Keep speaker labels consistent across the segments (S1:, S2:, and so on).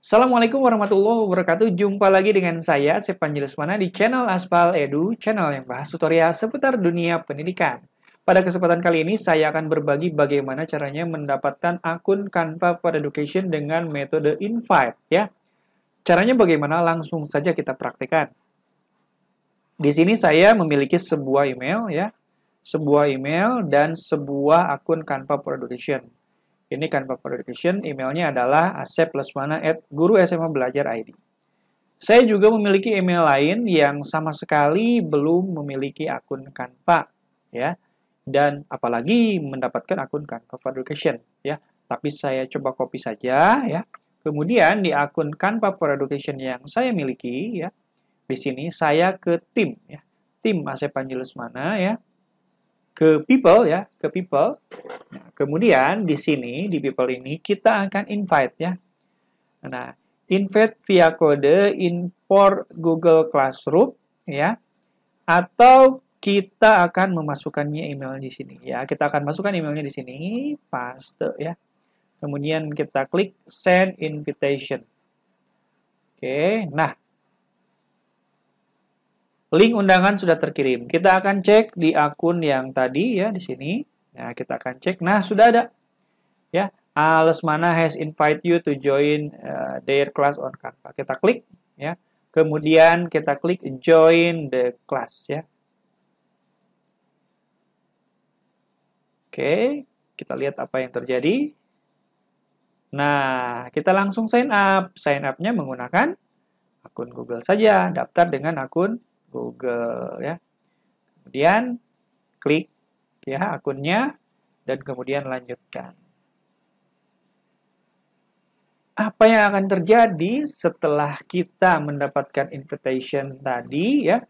S1: Assalamualaikum warahmatullahi wabarakatuh. Jumpa lagi dengan saya, Sepanjil Panjelesmana di channel Aspal Edu, channel yang bahas tutorial seputar dunia pendidikan. Pada kesempatan kali ini, saya akan berbagi bagaimana caranya mendapatkan akun Canva for Education dengan metode invite. Ya, Caranya bagaimana? Langsung saja kita praktekkan. Di sini saya memiliki sebuah email ya, sebuah email dan sebuah akun Canva for Education. Ini kan for Education, emailnya adalah asep.plusmana at guru sma belajar ID. Saya juga memiliki email lain yang sama sekali belum memiliki akun Canva, ya. Dan apalagi mendapatkan akun Canva for Education, ya. Tapi saya coba copy saja, ya. Kemudian di akun Canva for Education yang saya miliki, ya, di sini saya ke tim, ya. Tim Asep mana ya. Ke people, ya. Ke people. Nah, Kemudian di sini, di people ini, kita akan invite ya. Nah, invite via kode import Google Classroom ya. Atau kita akan memasukkannya email di sini ya. Kita akan masukkan emailnya di sini, paste ya. Kemudian kita klik send invitation. Oke, nah link undangan sudah terkirim. Kita akan cek di akun yang tadi ya di sini. Ya, kita akan cek. Nah, sudah ada. Ya, Alesmana has invite you to join uh, their class on Canva. Kita klik, ya. Kemudian kita klik join the class, ya. Oke, kita lihat apa yang terjadi. Nah, kita langsung sign up. Sign up-nya menggunakan akun Google saja. Daftar dengan akun Google, ya. Kemudian klik ya akunnya dan kemudian lanjutkan. Apa yang akan terjadi setelah kita mendapatkan invitation tadi ya?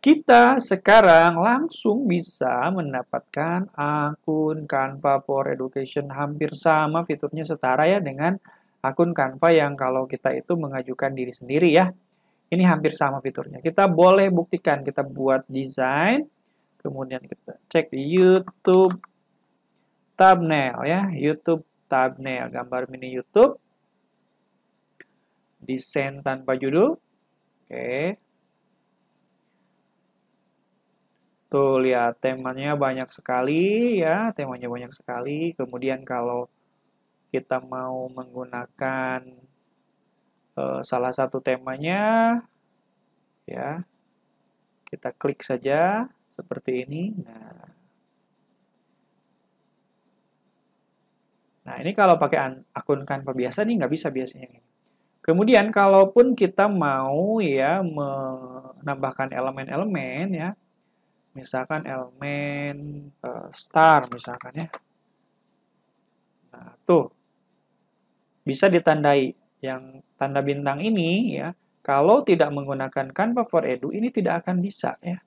S1: Kita sekarang langsung bisa mendapatkan akun Canva for Education hampir sama fiturnya setara ya dengan akun Canva yang kalau kita itu mengajukan diri sendiri ya. Ini hampir sama fiturnya. Kita boleh buktikan, kita buat desain, kemudian kita cek di YouTube thumbnail ya, YouTube thumbnail, gambar mini YouTube, desain tanpa judul, oke. Tuh lihat temanya banyak sekali ya, temanya banyak sekali. Kemudian kalau kita mau menggunakan uh, salah satu temanya, ya kita klik saja seperti ini. Nah, nah ini kalau pakai akun Canva biasa nih nggak bisa biasanya Kemudian kalaupun kita mau ya menambahkan elemen-elemen ya, misalkan elemen uh, star misalkan ya. Nah, tuh bisa ditandai yang tanda bintang ini ya. Kalau tidak menggunakan Canva for Edu ini tidak akan bisa ya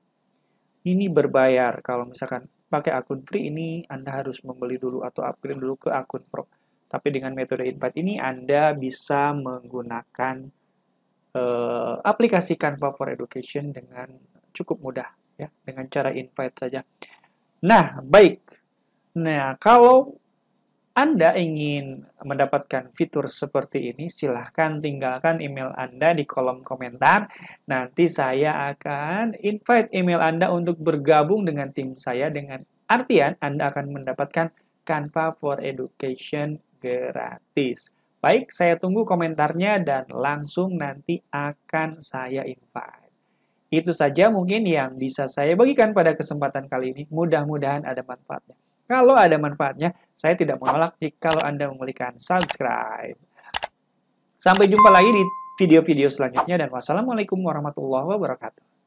S1: ini berbayar. Kalau misalkan pakai akun free ini Anda harus membeli dulu atau upgrade dulu ke akun pro. Tapi dengan metode invite ini Anda bisa menggunakan eh, aplikasi Canva for Education dengan cukup mudah ya dengan cara invite saja. Nah, baik. Nah, kalau anda ingin mendapatkan fitur seperti ini, silahkan tinggalkan email Anda di kolom komentar. Nanti saya akan invite email Anda untuk bergabung dengan tim saya dengan artian Anda akan mendapatkan Canva for Education gratis. Baik, saya tunggu komentarnya dan langsung nanti akan saya invite. Itu saja mungkin yang bisa saya bagikan pada kesempatan kali ini. Mudah-mudahan ada manfaatnya. Kalau ada manfaatnya, saya tidak menolak jika Anda memberikan subscribe. Sampai jumpa lagi di video-video selanjutnya dan wassalamualaikum warahmatullahi wabarakatuh.